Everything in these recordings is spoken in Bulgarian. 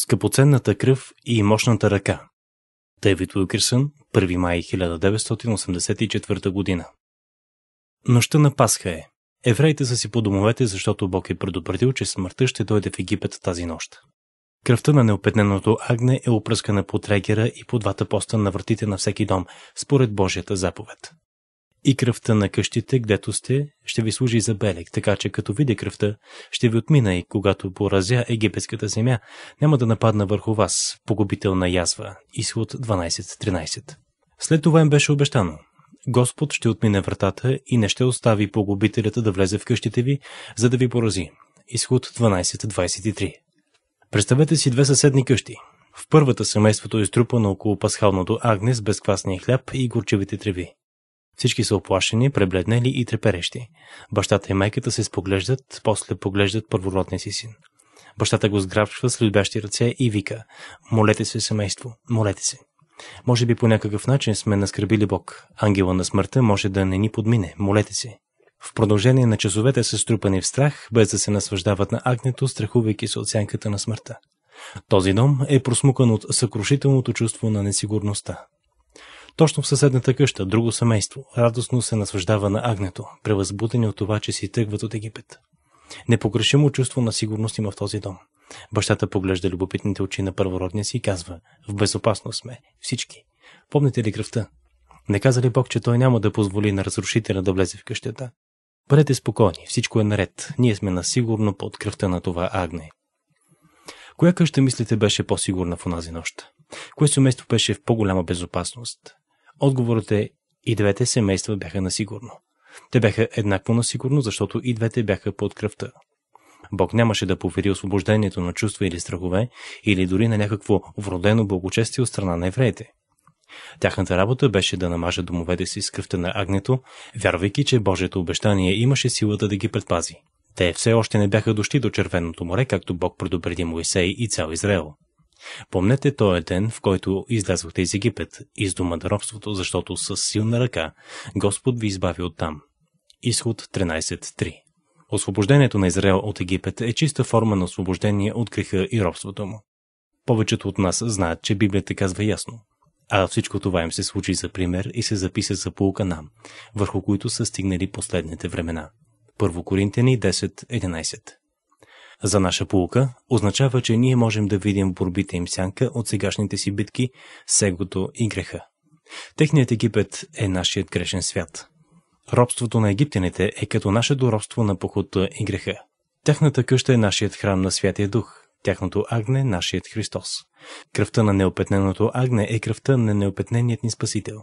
Скъпоценната кръв и мощната ръка. Дейвид Уилкерсън, 1 май 1984 година. Нощта на Пасха е. Евреите са си по домовете, защото Бог е предупредил, че смъртта ще дойде в Египет тази нощ. Кръвта на неопетненото агне е опръскана по трегера и по двата поста на вратите на всеки дом, според Божията заповед. И кръвта на къщите, гдето сте, ще ви служи за белег, така че като видя кръвта, ще ви отмина и когато поразя египетската земя, няма да нападна върху вас, погубителна язва. Изход 12.13 След това им беше обещано. Господ ще отмине вратата и не ще остави погубителята да влезе в къщите ви, за да ви порази. Изход 12.23 Представете си две съседни къщи. В първата семейството е изтрупано около пасхалното агне с безквасния хляб и горчивите треви. Всички са оплашени, пребледнели и треперещи. Бащата и майката се споглеждат, после поглеждат първородния си син. Бащата го сграбчва с любящи ръце и вика «Молете се, семейство, молете се». Може би по някакъв начин сме наскърбили Бог. Ангела на смъртта може да не ни подмине. Молете се. В продължение на часовете са струпани в страх, без да се наслаждават на агнето, страхувайки се от сянката на смъртта. Този дом е просмукан от съкрушителното чувство на несигурността. Точно в съседната къща, друго семейство, радостно се наслаждава на агнето, превъзбудени от това, че си тръгват от Египет. Непогрешимо чувство на сигурност има в този дом. Бащата поглежда любопитните очи на първородния си и казва «В безопасност сме, всички. Помните ли кръвта? Не каза ли Бог, че той няма да позволи на разрушителя да влезе в къщата? Бъдете спокойни, всичко е наред. Ние сме насигурно под кръвта на това агне». Коя къща, мислите, беше по-сигурна в онази нощ? Кое семейство беше в по-голяма безопасност? Отговорът е и двете семейства бяха насигурно. Те бяха еднакво насигурно, защото и двете бяха под кръвта. Бог нямаше да повери освобождението на чувства или страхове, или дори на някакво вродено благочестие от страна на евреите. Тяхната работа беше да намажат домовете си с кръвта на агнето, вярвайки, че Божието обещание имаше силата да ги предпази. Те все още не бяха дошли до Червеното море, както Бог предупреди Моисей и цял Израел. Помнете този ден, в който излязохте из Египет, из дома на робството, защото с силна ръка Господ ви избави оттам. Изход 13.3 Освобождението на Израел от Египет е чиста форма на освобождение от греха и робството му. Повечето от нас знаят, че Библията казва ясно. А всичко това им се случи за пример и се записа за полука нам, върху които са стигнали последните времена. Първо Коринтияни 10.11 за наша полука, означава, че ние можем да видим борбите им сянка от сегашните си битки, сегото и греха. Техният Египет е нашият грешен свят. Робството на египтяните е като нашето робство на похота и греха. Тяхната къща е нашият храм на Святия Дух, тяхното агне – нашият Христос. Кръвта на неопетненото агне е кръвта на неопетненият ни Спасител.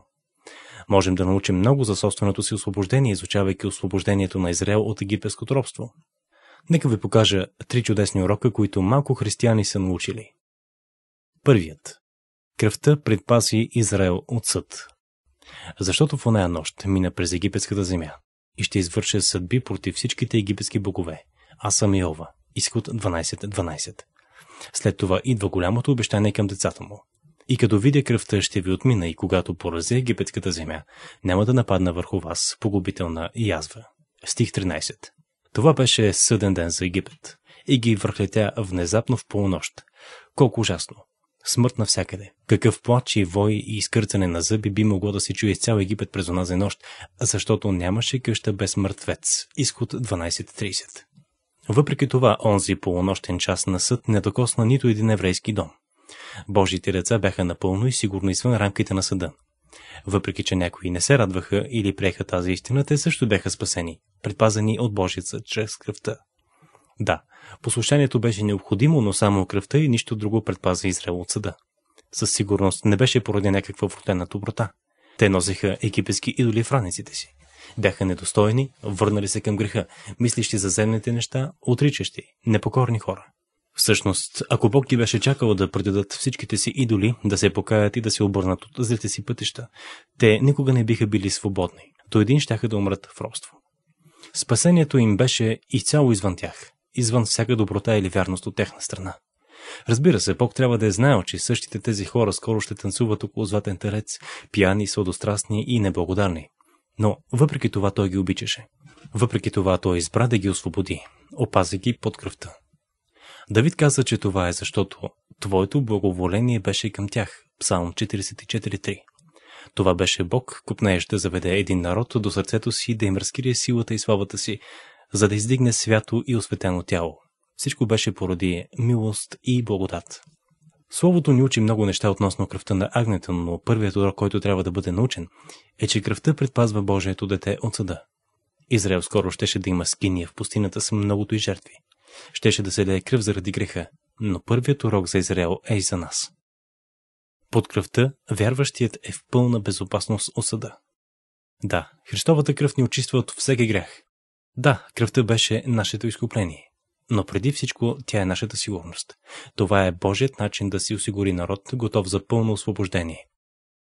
Можем да научим много за собственото си освобождение, изучавайки освобождението на Израел от египетското робство. Нека ви покажа три чудесни урока, които малко християни са научили. Първият. Кръвта предпаси Израел от съд. Защото в оная нощ мина през египетската земя и ще извърша съдби против всичките египетски богове. Аз съм Йова. Изход 12.12. 12. След това идва голямото обещание към децата му. И като видя кръвта, ще ви отмина и когато поразя египетската земя, няма да нападна върху вас погубителна язва. Стих 13. Това беше съден ден за Египет и ги върхлетя внезапно в полунощ. Колко ужасно! Смърт навсякъде. Какъв плач и вой и изкърцане на зъби би могло да се чуе из цял Египет през онази нощ, защото нямаше къща без мъртвец. Изход 12.30. Въпреки това, онзи полунощен час на съд не докосна нито един еврейски дом. Божите деца бяха напълно и сигурно извън рамките на съда. Въпреки, че някои не се радваха или приеха тази истина, те също бяха спасени, предпазени от Божица чрез кръвта. Да, послушанието беше необходимо, но само кръвта и нищо друго предпази Израел от съда. Със сигурност не беше поради някаква вродена доброта. Те носеха египетски идоли в раниците си. Бяха недостойни, върнали се към греха, мислещи за земните неща, отричащи, непокорни хора. Всъщност, ако Бог ги беше чакал да предадат всичките си идоли, да се покаят и да се обърнат от злите си пътища, те никога не биха били свободни. То един щяха да умрат в робство. Спасението им беше изцяло извън тях, извън всяка доброта или вярност от тяхна страна. Разбира се, Бог трябва да е знаел, че същите тези хора скоро ще танцуват около златен телец, пияни, сладострастни и неблагодарни. Но въпреки това той ги обичаше. Въпреки това той избра да ги освободи, опази ги под кръвта. Давид каза, че това е защото Твоето благоволение беше към тях. Псалм 44.3 Това беше Бог, купнеещ да заведе един народ до сърцето си, да им разкрие силата и славата си, за да издигне свято и осветено тяло. Всичко беше поради милост и благодат. Словото ни учи много неща относно кръвта на Агнета, но първият урок, който трябва да бъде научен, е, че кръвта предпазва Божието дете от съда. Израел скоро щеше да има скиния в пустината с многото и жертви. Щеше да се лее кръв заради греха, но първият урок за Израел е и за нас. Под кръвта вярващият е в пълна безопасност осъда. Да, Христовата кръв ни очиства от всеки грях. Да, кръвта беше нашето изкупление. Но преди всичко тя е нашата сигурност. Това е Божият начин да си осигури народ, готов за пълно освобождение.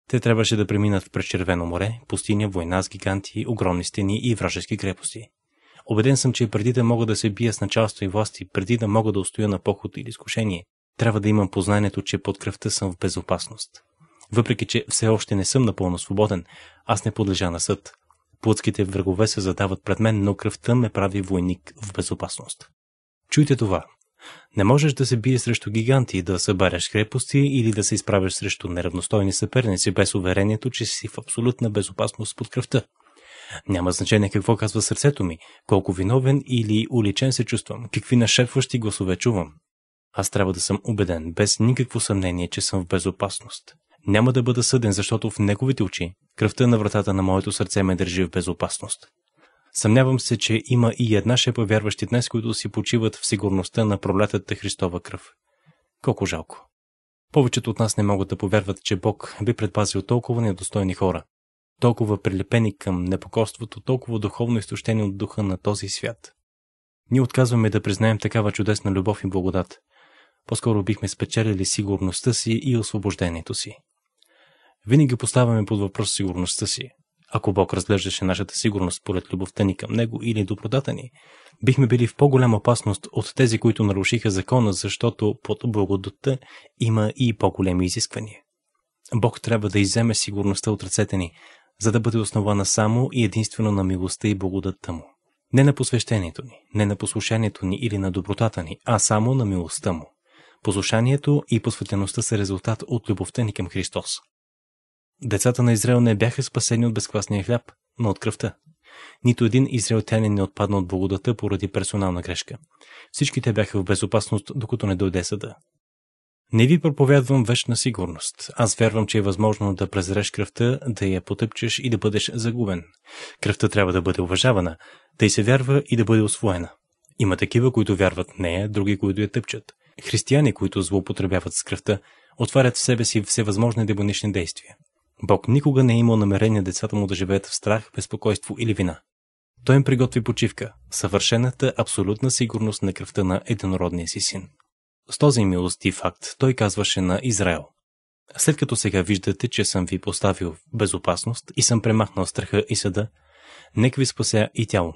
Те трябваше да преминат през Червено море, пустиня, война с гиганти, огромни стени и вражески крепости. Обеден съм, че преди да мога да се бия с началство и власти, преди да мога да устоя на поход или изкушение, трябва да имам познанието, че под кръвта съм в безопасност. Въпреки, че все още не съм напълно свободен, аз не подлежа на съд. Плътските врагове се задават пред мен, но кръвта ме прави войник в безопасност. Чуйте това. Не можеш да се бие срещу гиганти, да събаряш крепости или да се изправяш срещу неравностойни съперници без уверението, че си в абсолютна безопасност под кръвта – няма значение какво казва сърцето ми, колко виновен или уличен се чувствам, какви нашепващи гласове чувам. Аз трябва да съм убеден, без никакво съмнение, че съм в безопасност. Няма да бъда съден, защото в неговите очи кръвта на вратата на моето сърце ме държи в безопасност. Съмнявам се, че има и една шепа вярващи днес, които си почиват в сигурността на пролетата Христова кръв. Колко жалко. Повечето от нас не могат да повярват, че Бог би предпазил толкова недостойни хора толкова прилепени към непокорството, толкова духовно изтощени от духа на този свят. Ние отказваме да признаем такава чудесна любов и благодат. По-скоро бихме спечелили сигурността си и освобождението си. Винаги поставяме под въпрос сигурността си. Ако Бог разглеждаше нашата сигурност поред любовта ни към Него или добродата ни, бихме били в по-голяма опасност от тези, които нарушиха закона, защото под благодата има и по-големи изисквания. Бог трябва да иземе сигурността от ръцете ни, за да бъде основана само и единствено на милостта и благодатта му. Не на посвещението ни, не на послушанието ни или на добротата ни, а само на милостта му. Послушанието и посветеността са резултат от любовта ни към Христос. Децата на Израел не бяха спасени от безквасния хляб, но от кръвта. Нито един израелтянин не отпадна от благодата поради персонална грешка. Всички те бяха в безопасност, докато не дойде съда. Не ви проповядвам вечна сигурност. Аз вярвам, че е възможно да презреш кръвта, да я потъпчеш и да бъдеш загубен. Кръвта трябва да бъде уважавана, да й се вярва и да бъде освоена. Има такива, които вярват нея, други, които я тъпчат. Християни, които злоупотребяват с кръвта, отварят в себе си всевъзможни демонични действия. Бог никога не е имал намерение децата му да живеят в страх, безпокойство или вина. Той им приготви почивка, съвършената абсолютна сигурност на кръвта на единородния си син. С този милостив факт, той казваше на Израел. След като сега виждате, че съм ви поставил в безопасност и съм премахнал страха и съда, нека ви спася и тяло.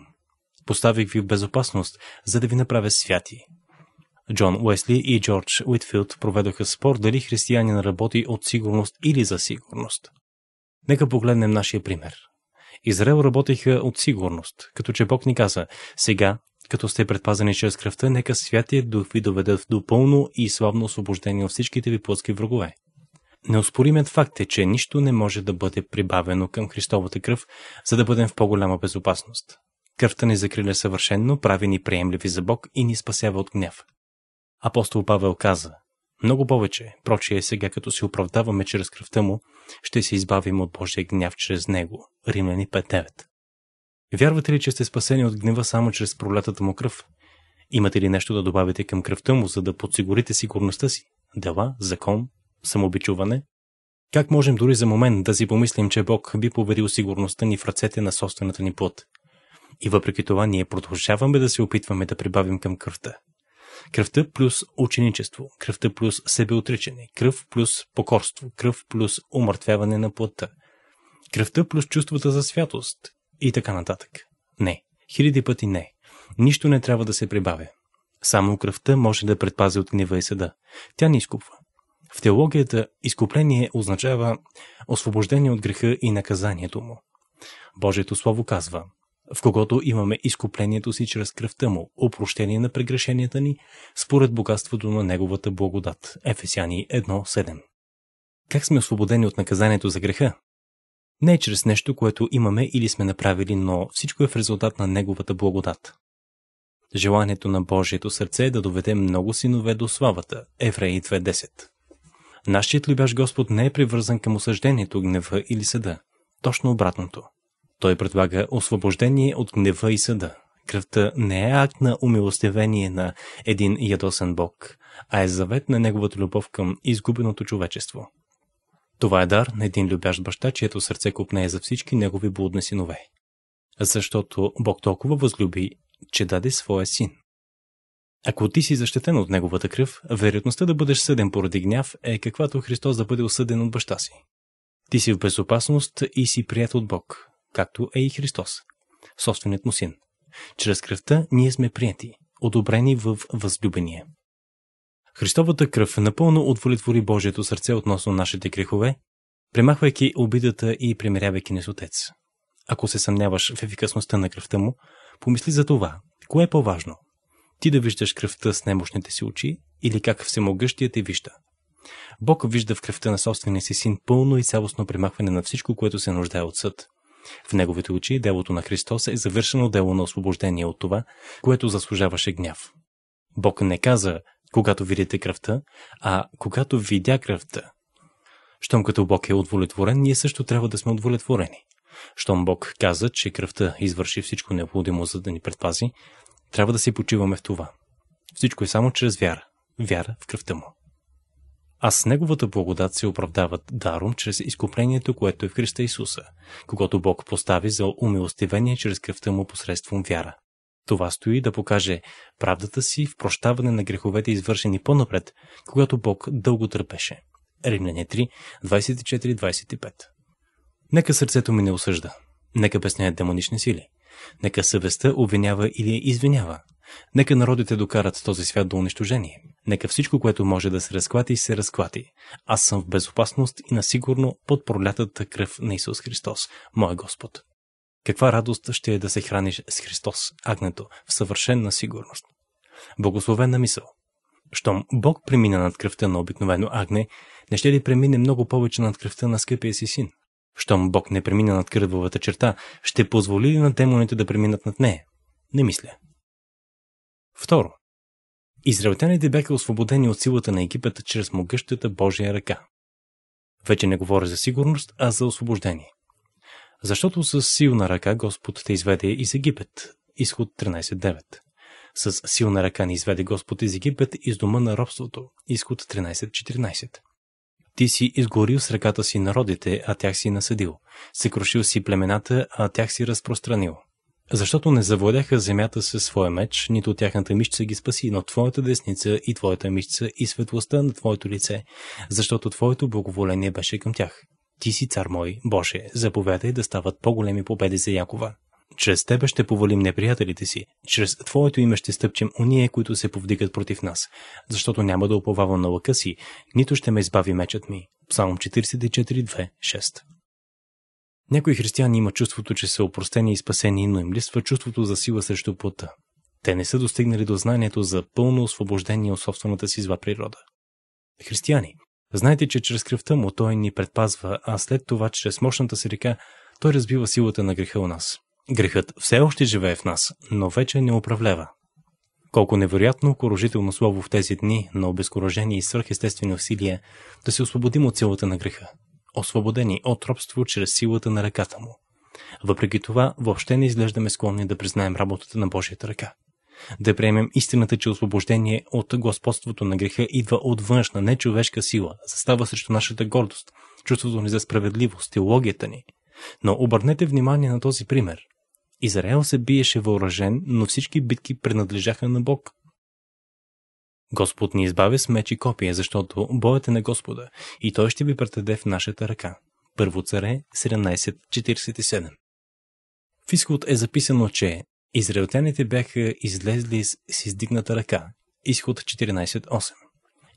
Поставих ви в безопасност, за да ви направя святи. Джон Уесли и Джордж Уитфилд проведоха спор дали християнин работи от сигурност или за сигурност. Нека погледнем нашия пример. Израел работиха от сигурност, като че Бог ни каза, сега като сте предпазени чрез кръвта, нека святия дух ви доведат до пълно и славно освобождение от всичките ви плътски врагове. Неоспоримият факт е, че нищо не може да бъде прибавено към Христовата кръв, за да бъдем в по-голяма безопасност. Кръвта ни закриля съвършенно, прави ни приемливи за Бог и ни спасява от гняв. Апостол Павел каза, много повече, прочие сега като се оправдаваме чрез кръвта му, ще се избавим от Божия гняв чрез него. Римляни 5.9 Вярвате ли, че сте спасени от гнева само чрез пролятата му кръв? Имате ли нещо да добавите към кръвта му, за да подсигурите сигурността си? Дела, закон, самобичуване? Как можем дори за момент да си помислим, че Бог би поверил сигурността ни в ръцете на собствената ни плът? И въпреки това ние продължаваме да се опитваме да прибавим към кръвта. Кръвта плюс ученичество, кръвта плюс себеотричане, кръв плюс покорство, кръв плюс умъртвяване на плътта, кръвта плюс чувствата за святост, и така нататък. Не, хиляди пъти не. Нищо не трябва да се прибавя. Само кръвта може да предпази от гнева и съда. Тя ни изкупва. В теологията изкупление означава освобождение от греха и наказанието му. Божието Слово казва, в когото имаме изкуплението си чрез кръвта му, опрощение на прегрешенията ни, според богатството на Неговата благодат. Ефесяни 1.7 Как сме освободени от наказанието за греха? Не е чрез нещо, което имаме или сме направили, но всичко е в резултат на Неговата благодат. Желанието на Божието сърце е да доведе много синове до славата. Евреи 2.10 Нашият любящ Господ не е привързан към осъждението, гнева или съда. Точно обратното. Той предлага освобождение от гнева и съда. Кръвта не е акт на умилостевение на един ядосен Бог, а е завет на Неговата любов към изгубеното човечество. Това е дар на един любящ баща, чието сърце купнее за всички негови блудни синове. Защото Бог толкова възлюби, че даде своя син. Ако ти си защитен от неговата кръв, вероятността да бъдеш съден поради гняв е каквато Христос да бъде осъден от баща си. Ти си в безопасност и си прият от Бог, както е и Христос, собственият му син. Чрез кръвта ние сме прияти, одобрени в възлюбение. Христовата кръв напълно удовлетвори Божието сърце относно нашите грехове, премахвайки обидата и примирявайки отец. Ако се съмняваш в ефикасността на кръвта му, помисли за това, кое е по-важно. Ти да виждаш кръвта с немощните си очи или как всемогъщият те вижда. Бог вижда в кръвта на собствения си син пълно и цялостно премахване на всичко, което се нуждае от съд. В неговите очи делото на Христос е завършено дело на освобождение от това, което заслужаваше гняв. Бог не каза, когато видите кръвта, а когато видя кръвта. Щом като Бог е удовлетворен, ние също трябва да сме удовлетворени. Щом Бог каза, че кръвта извърши всичко необходимо, за да ни предпази, трябва да си почиваме в това. Всичко е само чрез вяра. Вяра в кръвта му. А с Неговата благодат се оправдават даром чрез изкуплението, което е в Христа Исуса, когато Бог постави за умилостивение чрез кръвта му посредством вяра. Това стои да покаже правдата си в прощаване на греховете извършени по-напред, когато Бог дълго търпеше. Римляне 3, 24-25 Нека сърцето ми не осъжда. Нека безнеят демонични сили. Нека съвестта обвинява или извинява. Нека народите докарат този свят до унищожение. Нека всичко, което може да се разклати, се разклати. Аз съм в безопасност и насигурно под пролятата кръв на Исус Христос, мой Господ. Каква радост ще е да се храниш с Христос, агнето, в съвършенна сигурност. Благословена мисъл. Щом Бог премина над кръвта на обикновено агне, не ще ли премине много повече над кръвта на скъпия си син? Щом Бог не премина над кръвовата черта, ще позволи ли на демоните да преминат над нея? Не мисля. Второ. Израелтяните бяха освободени от силата на Египет чрез могъщата Божия ръка. Вече не говоря за сигурност, а за освобождение. Защото с силна ръка Господ те изведе из Египет. Изход 13.9 С силна ръка ни изведе Господ из Египет из дома на робството. Изход 13.14 ти си изгорил с ръката си народите, а тях си насъдил. Съкрушил си племената, а тях си разпространил. Защото не завладяха земята със своя меч, нито тяхната мишца ги спаси, но твоята десница и твоята мишца и светлостта на твоето лице, защото твоето благоволение беше към тях. Ти си цар мой, Боже, заповядай да стават по-големи победи за Якова. Чрез Тебе ще повалим неприятелите си, чрез Твоето име ще стъпчем уния, които се повдигат против нас, защото няма да оповавам на лъка си, нито ще ме избави мечът ми. Псалм 44.2.6 Някои християни имат чувството, че са опростени и спасени, но им листва чувството за сила срещу плътта. Те не са достигнали до знанието за пълно освобождение от собствената си зла природа. Християни, Знайте, че чрез кръвта му той ни предпазва, а след това, чрез мощната си река, той разбива силата на греха у нас. Грехът все още живее в нас, но вече не управлява. Колко невероятно окорожително слово в тези дни на обезкуражени и свръхестествени усилия да се освободим от силата на греха, освободени от робство чрез силата на ръката му. Въпреки това, въобще не изглеждаме склонни да признаем работата на Божията ръка. Да приемем истината, че освобождение от господството на греха идва от външна, нечовешка сила, застава срещу нашата гордост, чувството ни за справедливост, теологията ни. Но обърнете внимание на този пример. Израел се биеше въоръжен, но всички битки принадлежаха на Бог. Господ ни избави с меч и копие, защото боят е на Господа и Той ще ви предаде в нашата ръка. Първо царе 17.47 В изход е записано, че Израелтяните бяха излезли с, издигната ръка, изход 14.8,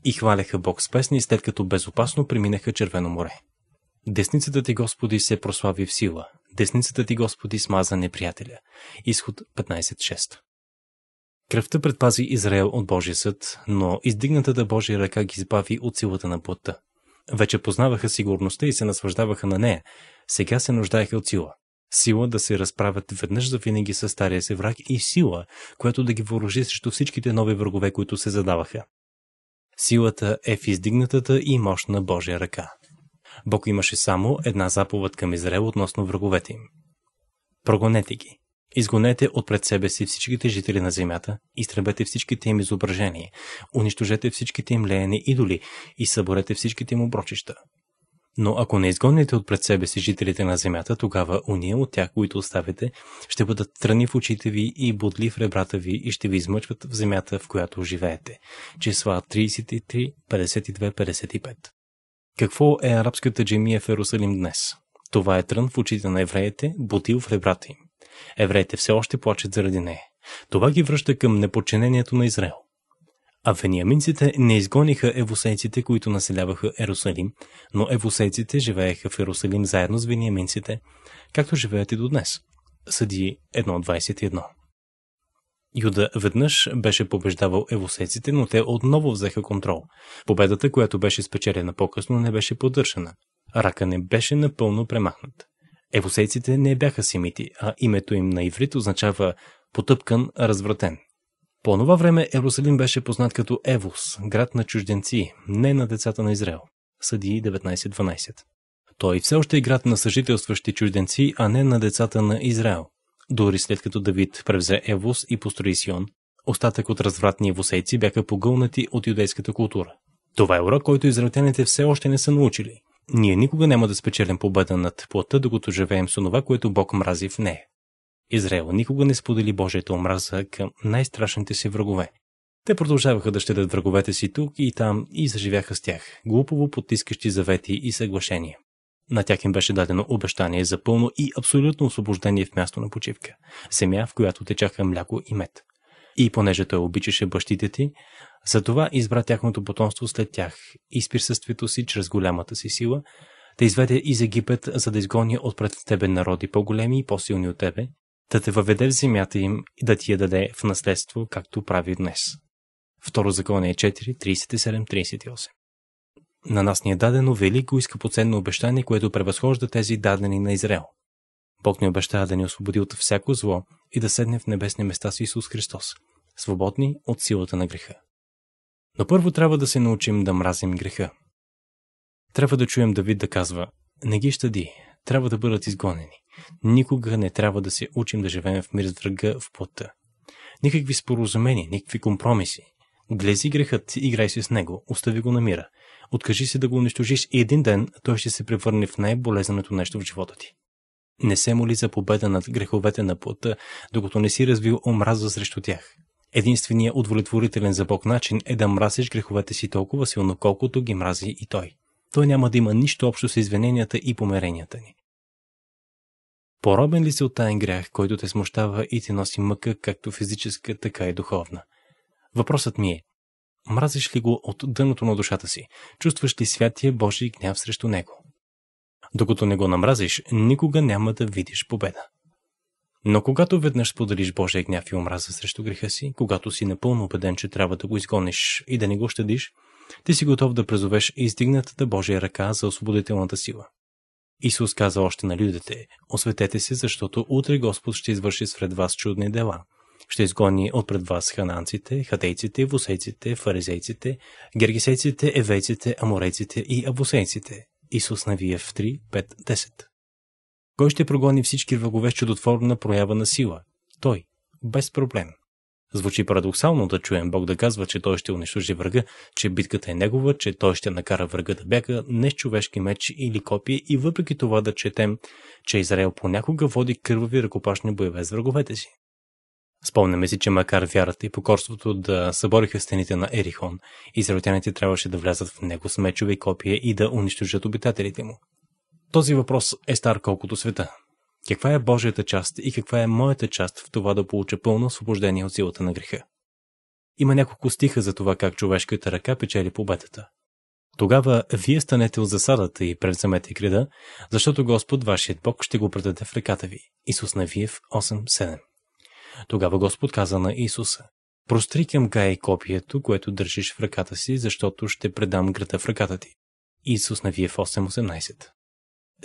и хваляха Бог с песни, след като безопасно преминаха Червено море. Десницата ти, Господи, се прослави в сила, десницата ти, Господи, смаза неприятеля. Изход 15.6 Кръвта предпази Израел от Божия съд, но издигнатата Божия ръка ги избави от силата на плътта. Вече познаваха сигурността и се наслаждаваха на нея. Сега се нуждаеха от сила сила да се разправят веднъж за винаги с стария си враг и сила, която да ги въоръжи срещу всичките нови врагове, които се задаваха. Силата е в издигнатата и мощна Божия ръка. Бог имаше само една заповед към Израел относно враговете им. Прогонете ги. Изгонете от пред себе си всичките жители на земята, изтребете всичките им изображения, унищожете всичките им леени идоли и съборете всичките им оброчища, но ако не изгоните от пред себе си жителите на земята, тогава уния от тях, които оставите, ще бъдат тръни в очите ви и бодли в ребрата ви и ще ви измъчват в земята, в която живеете. Числа 33, 52, 55 Какво е арабската джемия в Ерусалим днес? Това е трън в очите на евреите, бутил в ребрата им. Евреите все още плачат заради нея. Това ги връща към неподчинението на Израел. А вениаминците не изгониха евусейците, които населяваха Ерусалим, но евусейците живееха в Ерусалим заедно с вениаминците, както живеят и до днес. Съди 1.21 Юда веднъж беше побеждавал евусейците, но те отново взеха контрол. Победата, която беше спечелена по-късно, не беше поддържана. Рака не беше напълно премахнат. Евусейците не бяха семити, а името им на иврит означава потъпкан, развратен. По това време Ерусалим беше познат като Евус, град на чужденци, не на децата на Израел. Съди 19.12. Той все още е град на съжителстващи чужденци, а не на децата на Израел. Дори след като Давид превзе Евус и построи Сион, остатък от развратни евусейци бяха погълнати от юдейската култура. Това е урок, който израелтяните все още не са научили. Ние никога няма да спечелим победа над плътта, докато живеем с онова, което Бог мрази в нея. Израел никога не сподели Божията омраза към най-страшните си врагове. Те продължаваха да щедат враговете си тук и там и заживяха с тях, глупово потискащи завети и съглашения. На тях им беше дадено обещание за пълно и абсолютно освобождение в място на почивка, земя, в която течаха мляко и мед. И понеже той обичаше бащите ти, затова избра тяхното потомство след тях и с присъствието си чрез голямата си сила, да изведе из Египет, за да изгони отпред тебе народи по-големи и по-силни от тебе, да те въведе в земята им и да ти я даде в наследство, както прави днес. Второ законие 4, 37-38 На нас ни е дадено велико и скъпоценно обещание, което превъзхожда тези дадени на Израел. Бог ни обещава да ни освободи от всяко зло и да седне в небесни места с Исус Христос, свободни от силата на греха. Но първо трябва да се научим да мразим греха. Трябва да чуем Давид да казва, не ги щади, трябва да бъдат изгонени. Никога не трябва да се учим да живеем в мир с врага в плътта. Никакви споразумения, никакви компромиси. Глези грехът, играй си с него, остави го на мира. Откажи се да го унищожиш и един ден той ще се превърне в най-болезненото нещо в живота ти. Не се моли за победа над греховете на плътта, докато не си развил омраза срещу тях. Единственият удовлетворителен за Бог начин е да мразиш греховете си толкова силно, колкото ги мрази и той. Той няма да има нищо общо с извиненията и померенията ни. Поробен ли си от тайн грях, който те смущава и ти носи мъка, както физическа, така и духовна? Въпросът ми е, мразиш ли го от дъното на душата си? Чувстваш ли святия Божий гняв срещу него? Докато не го намразиш, никога няма да видиш победа. Но когато веднъж споделиш Божия гняв и омраза срещу греха си, когато си напълно убеден, че трябва да го изгониш и да не го щадиш, ти си готов да презовеш издигнатата Божия ръка за освободителната сила. Исус каза още на людите, осветете се, защото утре Господ ще извърши сред вас чудни дела. Ще изгони отпред вас хананците, хатейците, вусейците, фаризейците, гергисейците, евейците, аморейците и абусейците. Исус Навиев 3, 5, 10 Кой ще прогони всички врагове с чудотворна проява на сила? Той. Без проблем. Звучи парадоксално да чуем Бог да казва, че той ще унищожи врага, че битката е негова, че той ще накара врага да бяга не с човешки меч или копие и въпреки това да четем, че Израел понякога води кървави ръкопашни боеве с враговете си. Спомняме си, че макар вярата и покорството да събориха стените на Ерихон, израелтяните трябваше да влязат в него с мечове и копия и да унищожат обитателите му. Този въпрос е стар колкото света, каква е Божията част и каква е моята част в това да получа пълно освобождение от силата на греха? Има няколко стиха за това как човешката ръка печели победата. Тогава вие станете от засадата и превземете града, защото Господ, вашият Бог, ще го предаде в ръката ви. Исус Навиев 8.7 Тогава Господ каза на Исуса, Простри към Гай копието, което държиш в ръката си, защото ще предам града в ръката ти. Исус Навиев 8.18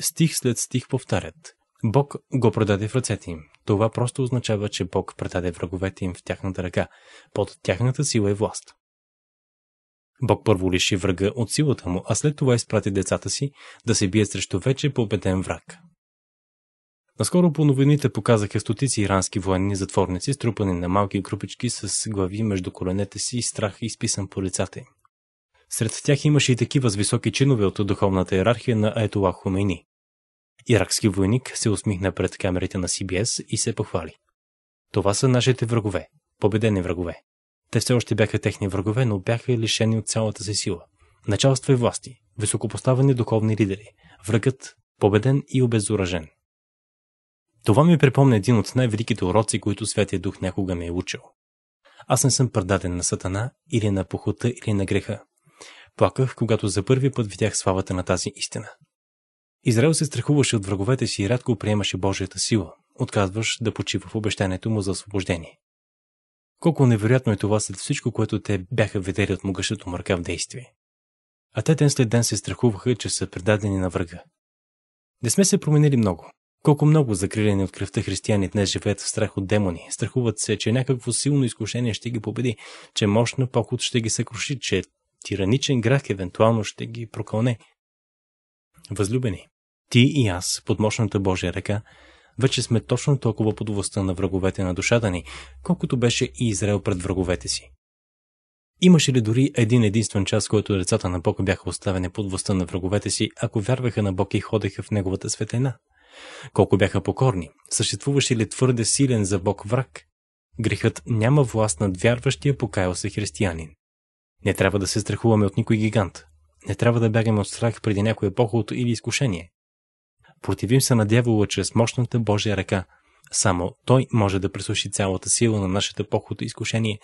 Стих след стих повтарят. Бог го предаде в ръцете им. Това просто означава, че Бог предаде враговете им в тяхната ръка, под тяхната сила и е власт. Бог първо лиши врага от силата му, а след това изпрати децата си да се бие срещу вече победен враг. Наскоро по новините показаха стотици ирански военни затворници, струпани на малки групички с глави между коленете си и страх изписан по лицата им. Сред тях имаше и такива с високи чинове от духовната иерархия на Айтула Хумени – Иракски войник се усмихна пред камерите на CBS и се похвали. Това са нашите врагове, победени врагове. Те все още бяха техни врагове, но бяха лишени от цялата си сила. Началства и власти, високопоставени духовни лидери, врагът, победен и обезоръжен. Това ми припомня един от най-великите уроци, които Святия Дух някога ми е учил. Аз не съм предаден на Сатана или на похота или на греха. Плаках, когато за първи път видях славата на тази истина. Израел се страхуваше от враговете си и рядко приемаше Божията сила, отказваш да почива в обещанието му за освобождение. Колко невероятно е това след всичко, което те бяха видели от могъщото мърка в действие. А те ден след ден се страхуваха, че са предадени на врага. Не сме се променили много. Колко много закрилени от кръвта християни днес живеят в страх от демони, страхуват се, че някакво силно изкушение ще ги победи, че мощна поход ще ги съкруши, че тираничен грах евентуално ще ги прокълне – Възлюбени, ти и аз, под мощната Божия ръка, вече сме точно толкова под властта на враговете на душата ни, колкото беше и Израел пред враговете си. Имаше ли дори един единствен час, който децата на Бога бяха оставени под властта на враговете си, ако вярваха на Бог и ходеха в Неговата светлина? Колко бяха покорни? Съществуваше ли твърде силен за Бог враг? Грехът няма власт над вярващия покаял се християнин. Не трябва да се страхуваме от никой гигант, не трябва да бягаме от страх преди някое похото или изкушение. Противим се на дявола чрез мощната Божия ръка. Само Той може да пресуши цялата сила на нашата похото изкушение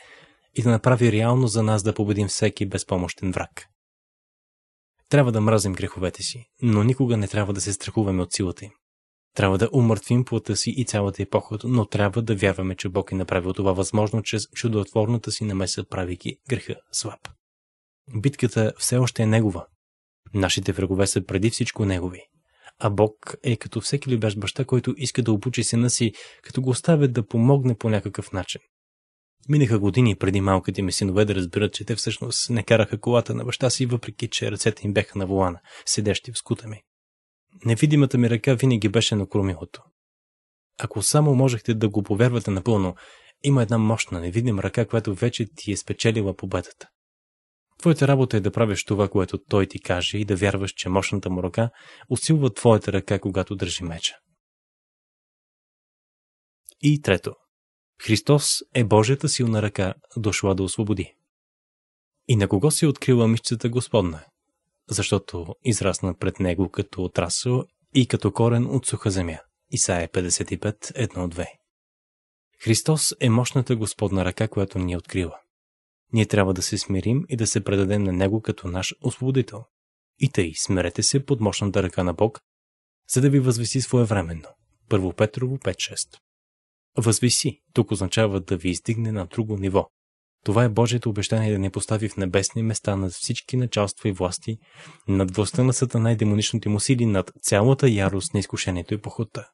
и да направи реално за нас да победим всеки безпомощен враг. Трябва да мразим греховете си, но никога не трябва да се страхуваме от силата им. Трябва да умъртвим плътта си и цялата епоха, но трябва да вярваме, че Бог е направил това възможно чрез чудотворната си намеса, правики греха слаб. Битката все още е негова. Нашите врагове са преди всичко негови. А Бог е като всеки любящ баща, който иска да обучи сина си, като го оставя да помогне по някакъв начин. Минаха години преди малките ми синове да разберат, че те всъщност не караха колата на баща си, въпреки че ръцете им беха на волана, седещи в скута ми. Невидимата ми ръка винаги беше на кромилото. Ако само можехте да го повярвате напълно, има една мощна невидима ръка, която вече ти е спечелила победата. Твоята работа е да правиш това, което той ти каже и да вярваш, че мощната му ръка усилва твоята ръка, когато държи меча. И трето. Христос е Божията силна ръка, дошла да освободи. И на кого се открила мишцата Господна? Защото израсна пред него като отрасъл и като корен от суха земя. Исаия 55, 1-2 Христос е мощната Господна ръка, която ни е открила. Ние трябва да се смирим и да се предадем на Него като наш освободител. И тъй, смирете се под мощната ръка на Бог, за да ви възвеси своевременно. Първо Петрово 5.6 Възвиси тук означава да ви издигне на друго ниво. Това е Божието обещание да ни постави в небесни места над всички началства и власти, над властта на сатана и демоничните му сили, над цялата ярост на изкушението и похота.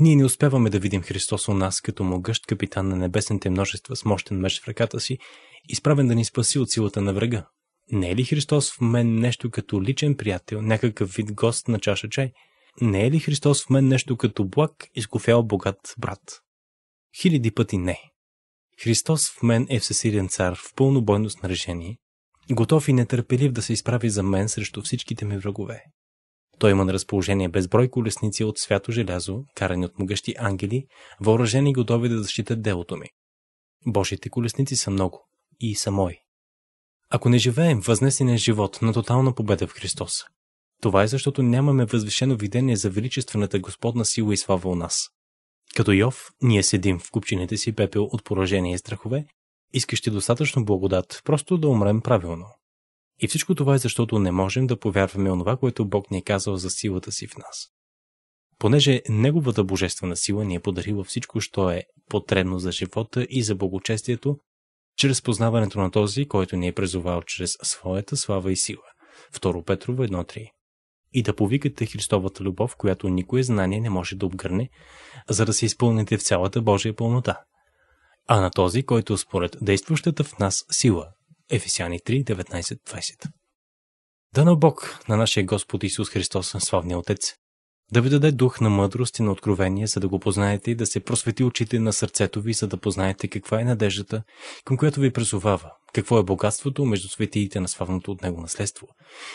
Ние не успяваме да видим Христос у нас като могъщ капитан на небесните множества с мощен меч в ръката си, изправен да ни спаси от силата на врага. Не е ли Христос в мен нещо като личен приятел, някакъв вид гост на чаша чай? Не е ли Христос в мен нещо като благ, изкофял богат брат? Хиляди пъти не. Христос в мен е всесилен цар в пълно бойно снаряжение, готов и нетърпелив да се изправи за мен срещу всичките ми врагове. Той има на разположение безброй колесници от свято желязо, карани от могъщи ангели, въоръжени и готови да защитат делото ми. Божите колесници са много и са мои. Ако не живеем възнесения е живот на тотална победа в Христос, това е защото нямаме възвишено видение за величествената Господна сила и слава у нас. Като Йов, ние седим в купчините си пепел от поражение и страхове, искащи достатъчно благодат, просто да умрем правилно. И всичко това е защото не можем да повярваме онова, което Бог ни е казал за силата си в нас. Понеже Неговата божествена сила ни е подарила всичко, що е потребно за живота и за благочестието, чрез познаването на този, който ни е призовал чрез своята слава и сила. 2 Петрова 1.3 И да повикате Христовата любов, която никое знание не може да обгърне, за да се изпълните в цялата Божия пълнота. А на този, който според действащата в нас сила Ефесяни 3, 19, 20. Дано Бог на нашия Господ Исус Христос, славния Отец, да ви даде дух на мъдрост и на откровение, за да го познаете и да се просвети очите на сърцето ви, за да познаете каква е надеждата, към която ви призовава, какво е богатството между светиите на славното от него наследство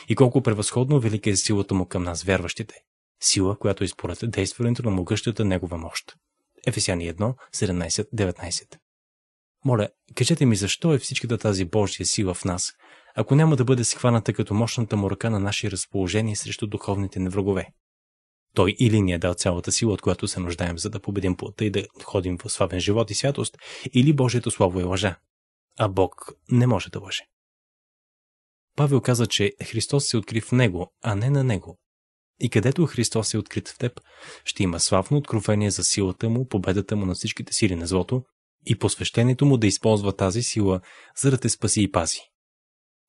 и колко превъзходно велика е силата му към нас, вярващите. Сила, която е според действането на могъщата негова мощ. Ефесяни 1, 17-19 моля, кажете ми защо е всичката тази Божия сила в нас, ако няма да бъде схваната като мощната му ръка на наше разположение срещу духовните неврагове. врагове. Той или ни е дал цялата сила, от която се нуждаем, за да победим плътта и да ходим в славен живот и святост, или Божието Слово е лъжа. А Бог не може да лъже. Павел каза, че Христос се откри в него, а не на него. И където Христос е открит в теб, ще има славно откровение за силата му, победата му на всичките сили на злото, и посвещението му да използва тази сила, за да те спаси и пази.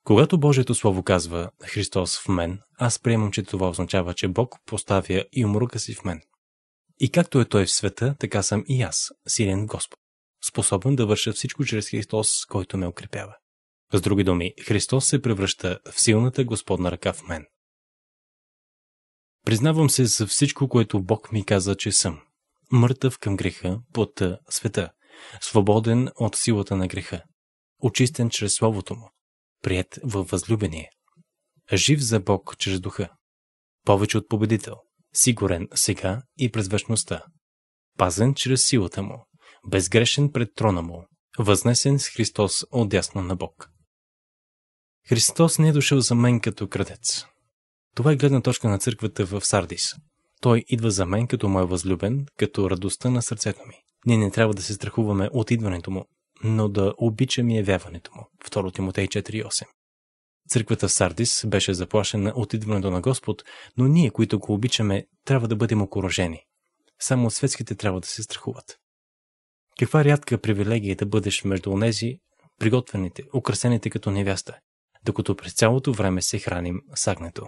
Когато Божието Слово казва Христос в мен, аз приемам, че това означава, че Бог поставя и умрука си в мен. И както е Той в света, така съм и аз, силен Господ, способен да върша всичко чрез Христос, който ме укрепява. С други думи, Христос се превръща в силната Господна ръка в мен. Признавам се за всичко, което Бог ми каза, че съм. Мъртъв към греха, плътта, света свободен от силата на греха, очистен чрез Словото му, прият във възлюбение, жив за Бог чрез духа, повече от победител, сигурен сега и през вечността, пазен чрез силата му, безгрешен пред трона му, възнесен с Христос отясно на Бог. Христос не е дошъл за мен като крадец. Това е гледна точка на църквата в Сардис. Той идва за мен като мой възлюбен, като радостта на сърцето ми. Ние не трябва да се страхуваме от идването му, но да обичаме явяването му. 2 Тимотей 4.8 Църквата в Сардис беше заплашена от идването на Господ, но ние, които го обичаме, трябва да бъдем окоръжени. Само светските трябва да се страхуват. Каква рядка привилегия е да бъдеш между онези, приготвените, украсените като невяста, докато през цялото време се храним с агнето.